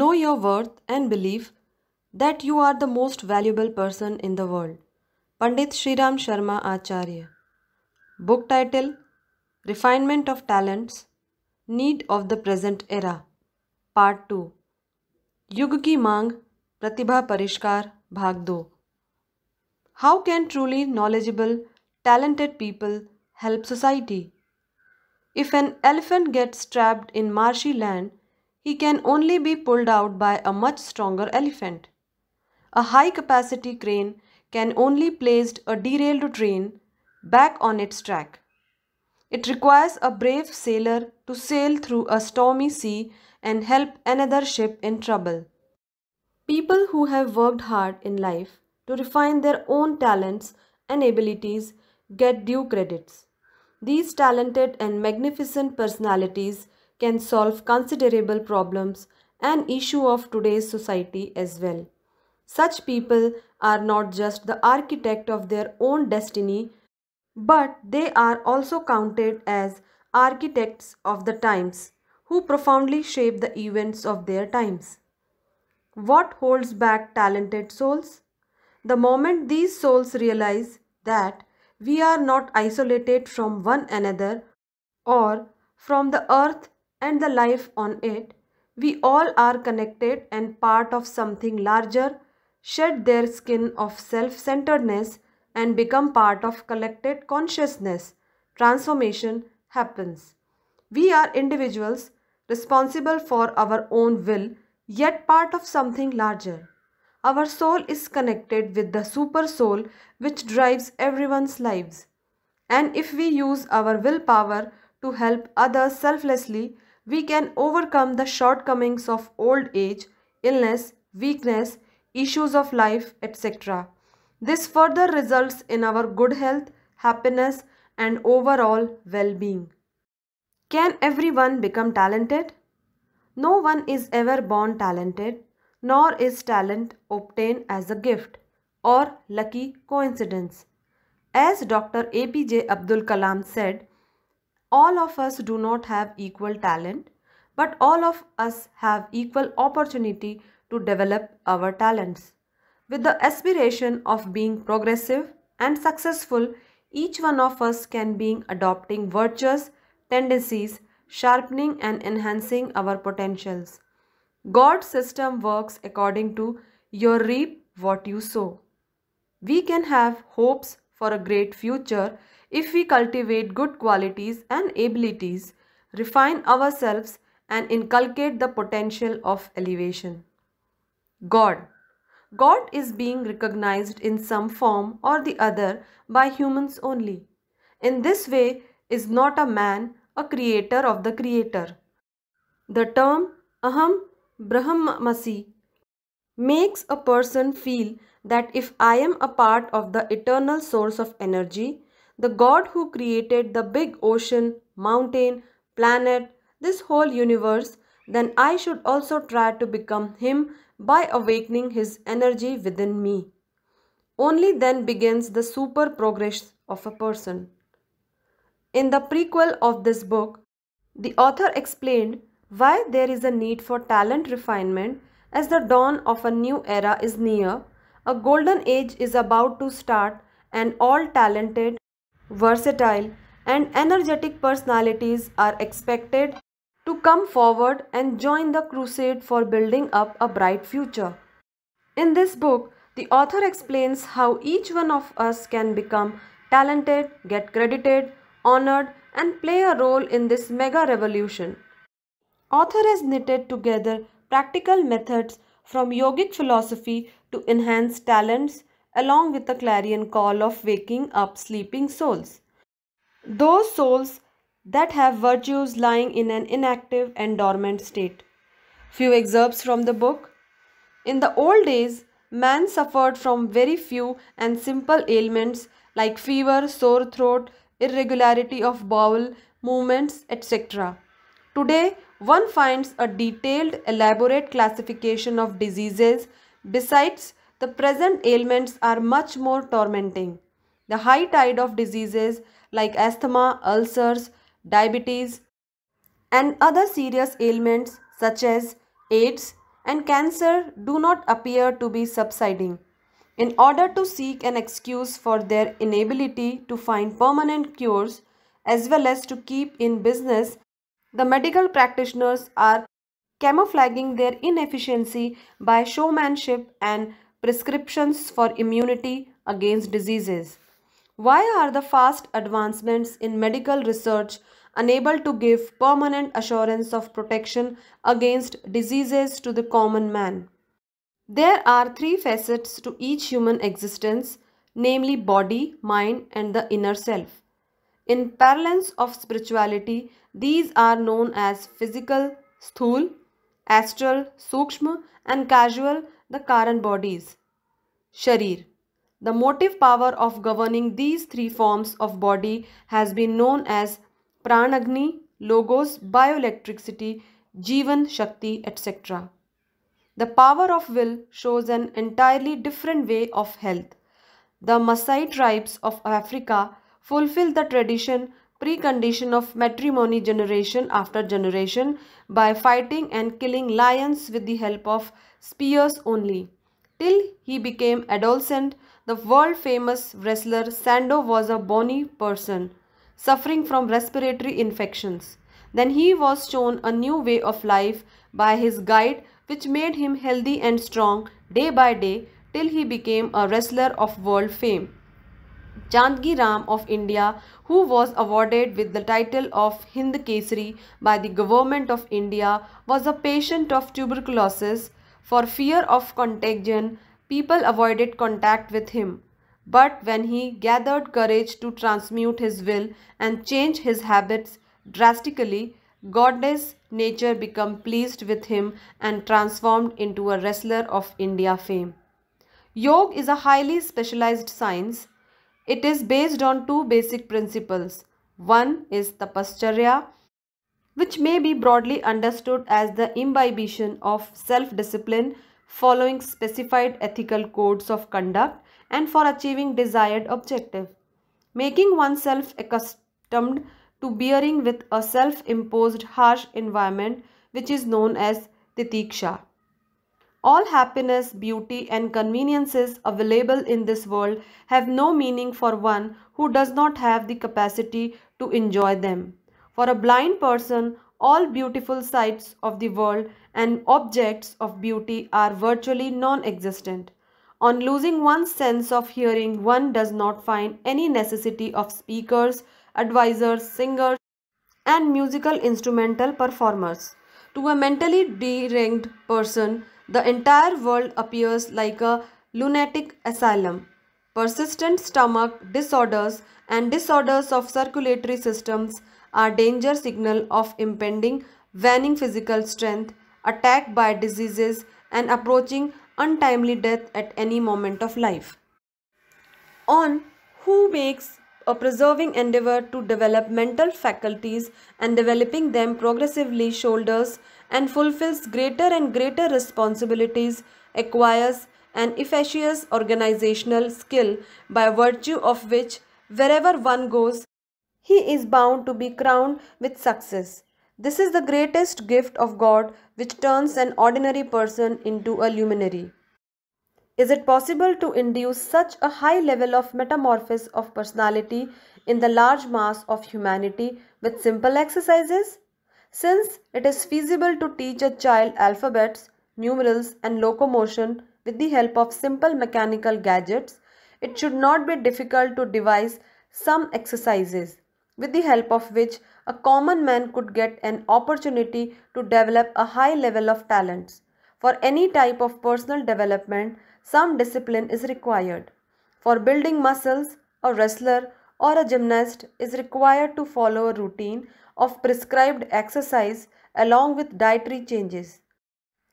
Know your worth and believe that you are the most valuable person in the world. Pandit Sriram Sharma Acharya. Book title Refinement of Talents Need of the Present Era. Part 2. Yug Ki Mang, Pratibha Parishkar, Bhag 2. How can truly knowledgeable, talented people help society? If an elephant gets trapped in marshy land he can only be pulled out by a much stronger elephant. A high-capacity crane can only place a derailed train back on its track. It requires a brave sailor to sail through a stormy sea and help another ship in trouble. People who have worked hard in life to refine their own talents and abilities get due credits. These talented and magnificent personalities can solve considerable problems and issue of today's society as well. Such people are not just the architect of their own destiny, but they are also counted as architects of the times who profoundly shape the events of their times. What holds back talented souls? The moment these souls realize that we are not isolated from one another or from the earth and the life on it, we all are connected and part of something larger, shed their skin of self-centeredness and become part of collected consciousness. Transformation happens. We are individuals responsible for our own will yet part of something larger. Our soul is connected with the super soul which drives everyone's lives. And if we use our willpower to help others selflessly, we can overcome the shortcomings of old age, illness, weakness, issues of life, etc. This further results in our good health, happiness, and overall well being. Can everyone become talented? No one is ever born talented, nor is talent obtained as a gift or lucky coincidence. As Dr. APJ Abdul Kalam said, all of us do not have equal talent, but all of us have equal opportunity to develop our talents. With the aspiration of being progressive and successful, each one of us can be adopting virtues, tendencies, sharpening and enhancing our potentials. God's system works according to your reap what you sow. We can have hopes, for a great future if we cultivate good qualities and abilities, refine ourselves and inculcate the potential of elevation. God God is being recognized in some form or the other by humans only. In this way is not a man a creator of the creator. The term Aham Brahmasi makes a person feel that if I am a part of the eternal source of energy, the God who created the big ocean, mountain, planet, this whole universe, then I should also try to become Him by awakening His energy within me. Only then begins the super progress of a person. In the prequel of this book, the author explained why there is a need for talent refinement as the dawn of a new era is near a golden age is about to start and all talented, versatile and energetic personalities are expected to come forward and join the crusade for building up a bright future. In this book, the author explains how each one of us can become talented, get credited, honored and play a role in this mega revolution. Author has knitted together practical methods from yogic philosophy to enhance talents along with the clarion call of waking up sleeping souls. Those souls that have virtues lying in an inactive and dormant state. Few excerpts from the book. In the old days, man suffered from very few and simple ailments like fever, sore throat, irregularity of bowel, movements, etc. Today, one finds a detailed, elaborate classification of diseases Besides, the present ailments are much more tormenting. The high tide of diseases like asthma, ulcers, diabetes, and other serious ailments such as AIDS and cancer do not appear to be subsiding. In order to seek an excuse for their inability to find permanent cures as well as to keep in business, the medical practitioners are camouflaging their inefficiency by showmanship and prescriptions for immunity against diseases. Why are the fast advancements in medical research unable to give permanent assurance of protection against diseases to the common man? There are three facets to each human existence, namely body, mind and the inner self. In parlance of spirituality, these are known as physical, sthul, astral, sukshma and casual, the Karan bodies. Sharir. The motive power of governing these three forms of body has been known as Pranagni, Logos, Bioelectricity, Jivan Shakti, etc. The power of will shows an entirely different way of health. The Masai tribes of Africa fulfill the tradition precondition of matrimony generation after generation by fighting and killing lions with the help of spears only. Till he became adolescent, the world-famous wrestler Sando was a bony person, suffering from respiratory infections. Then he was shown a new way of life by his guide which made him healthy and strong day by day till he became a wrestler of world fame. Jandgi Ram of India who was awarded with the title of Hind Kesari by the government of India was a patient of tuberculosis. For fear of contagion, people avoided contact with him. But when he gathered courage to transmute his will and change his habits drastically, goddess nature became pleased with him and transformed into a wrestler of India fame. Yoga is a highly specialized science it is based on two basic principles. One is tapascharya, which may be broadly understood as the imbibition of self-discipline following specified ethical codes of conduct and for achieving desired objective. Making oneself accustomed to bearing with a self-imposed harsh environment which is known as titiksha. All happiness, beauty and conveniences available in this world have no meaning for one who does not have the capacity to enjoy them. For a blind person, all beautiful sights of the world and objects of beauty are virtually non-existent. On losing one's sense of hearing, one does not find any necessity of speakers, advisors, singers, and musical instrumental performers. To a mentally deranged person, the entire world appears like a lunatic asylum. Persistent stomach disorders and disorders of circulatory systems are danger signal of impending waning physical strength, attack by diseases and approaching untimely death at any moment of life. On who makes a persevering endeavor to develop mental faculties and developing them progressively shoulders and fulfills greater and greater responsibilities, acquires an efficacious organizational skill by virtue of which, wherever one goes, he is bound to be crowned with success. This is the greatest gift of God which turns an ordinary person into a luminary. Is it possible to induce such a high level of metamorphosis of personality in the large mass of humanity with simple exercises? Since it is feasible to teach a child alphabets, numerals and locomotion with the help of simple mechanical gadgets, it should not be difficult to devise some exercises with the help of which a common man could get an opportunity to develop a high level of talents. For any type of personal development, some discipline is required. For building muscles, a wrestler or a gymnast is required to follow a routine of prescribed exercise along with dietary changes.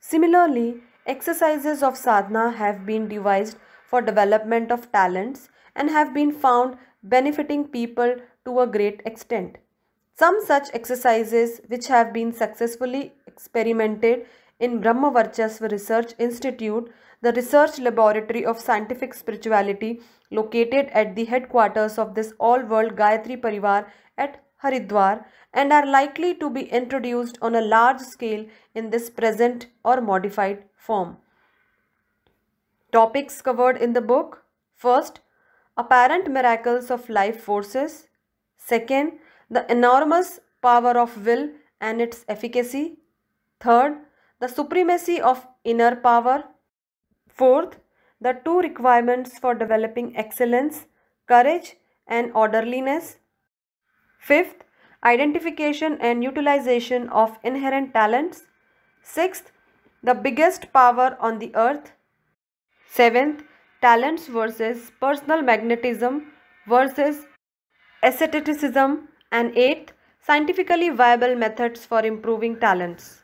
Similarly, exercises of sadhana have been devised for development of talents and have been found benefiting people to a great extent. Some such exercises which have been successfully experimented in Brahma Varchasva Research Institute, the research laboratory of scientific spirituality located at the headquarters of this all-world Gayatri Parivar at Haridwar and are likely to be introduced on a large scale in this present or modified form. Topics covered in the book First, apparent miracles of life forces. Second, the enormous power of will and its efficacy. Third, the supremacy of inner power. Fourth, the two requirements for developing excellence, courage and orderliness. Fifth, identification and utilization of inherent talents. Sixth, the biggest power on the earth. Seventh, talents versus personal magnetism versus asceticism. And eighth, scientifically viable methods for improving talents.